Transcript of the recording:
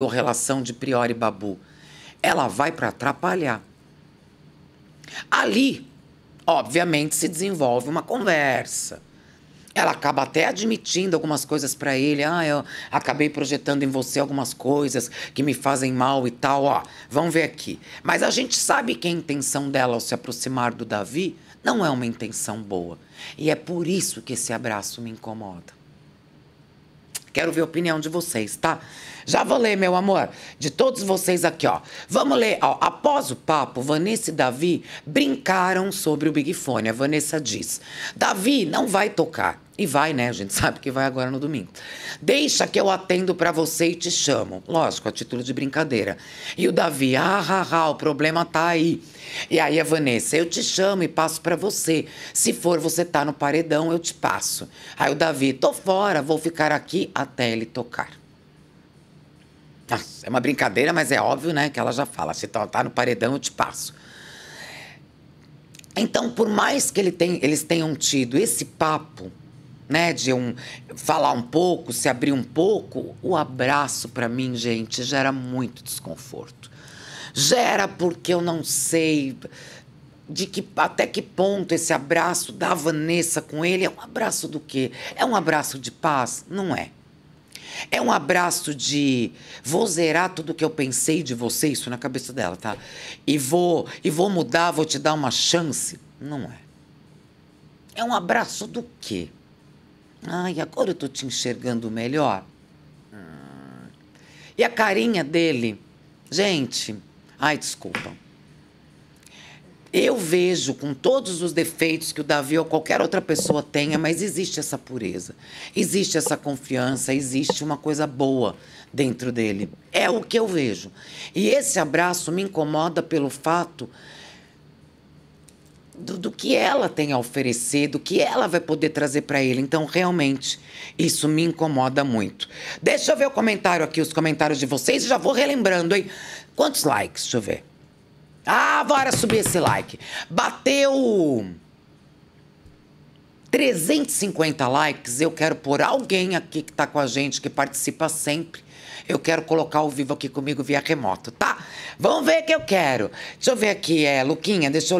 ou relação de Priori e Babu, ela vai para atrapalhar. Ali, obviamente, se desenvolve uma conversa. Ela acaba até admitindo algumas coisas para ele. Ah, eu acabei projetando em você algumas coisas que me fazem mal e tal. Ó, vamos ver aqui. Mas a gente sabe que a intenção dela ao se aproximar do Davi não é uma intenção boa. E é por isso que esse abraço me incomoda. Quero ver a opinião de vocês, tá? Já vou ler, meu amor, de todos vocês aqui, ó. Vamos ler, ó. Após o papo, Vanessa e Davi brincaram sobre o Big Fone. A Vanessa diz: Davi não vai tocar. E vai, né? A gente sabe que vai agora no domingo. Deixa que eu atendo para você e te chamo. Lógico, a título de brincadeira. E o Davi, ah, ah, ah, o problema tá aí. E aí a Vanessa, eu te chamo e passo para você. Se for, você tá no paredão, eu te passo. Aí o Davi, tô fora, vou ficar aqui até ele tocar. Nossa, ah, é uma brincadeira, mas é óbvio, né? Que ela já fala, se tá, tá no paredão, eu te passo. Então, por mais que ele tem, eles tenham tido esse papo né, de um falar um pouco, se abrir um pouco, o abraço para mim, gente, gera muito desconforto. Gera porque eu não sei de que até que ponto esse abraço da Vanessa com ele é um abraço do quê? É um abraço de paz? Não é. É um abraço de vou zerar tudo que eu pensei de você, isso na cabeça dela, tá? E vou e vou mudar, vou te dar uma chance. Não é. É um abraço do quê? Ai, ah, agora eu tô te enxergando melhor. Hum. E a carinha dele? Gente, ai, desculpa. Eu vejo com todos os defeitos que o Davi ou qualquer outra pessoa tenha, mas existe essa pureza, existe essa confiança, existe uma coisa boa dentro dele. É o que eu vejo. E esse abraço me incomoda pelo fato do, do, que ela tem a oferecer, do que ela vai poder trazer para ele. Então, realmente, isso me incomoda muito. Deixa eu ver o comentário aqui, os comentários de vocês, já vou relembrando, hein? Quantos likes? Deixa eu ver. Ah, bora subir esse like. Bateu 350 likes. Eu quero por alguém aqui que está com a gente, que participa sempre. Eu quero colocar o vivo aqui comigo via remoto, tá? Vamos ver o que eu quero. Deixa eu ver aqui, é, Luquinha, deixa eu